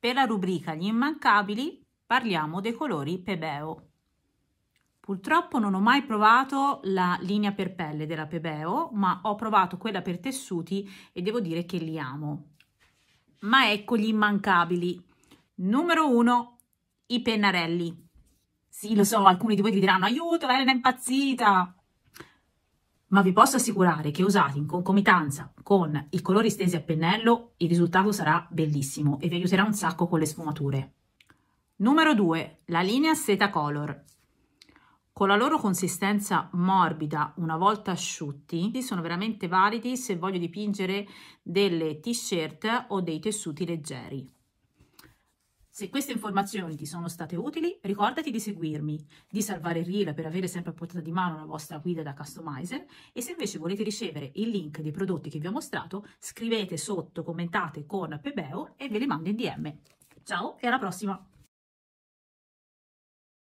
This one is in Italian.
Per la rubrica Gli immancabili parliamo dei colori Pebeo. Purtroppo non ho mai provato la linea per pelle della Pebeo, ma ho provato quella per tessuti e devo dire che li amo. Ma ecco gli immancabili. Numero 1, i pennarelli. Sì, lo so, alcuni di voi diranno, aiuto, Elena è impazzita! ma vi posso assicurare che usati in concomitanza con i colori stesi a pennello il risultato sarà bellissimo e vi aiuterà un sacco con le sfumature. Numero 2. La linea Seta Color. Con la loro consistenza morbida una volta asciutti sono veramente validi se voglio dipingere delle t-shirt o dei tessuti leggeri. Se queste informazioni ti sono state utili, ricordati di seguirmi, di salvare il reel per avere sempre a portata di mano la vostra guida da customizer e se invece volete ricevere il link dei prodotti che vi ho mostrato, scrivete sotto, commentate con Pebeo e ve li mando in DM. Ciao e alla prossima!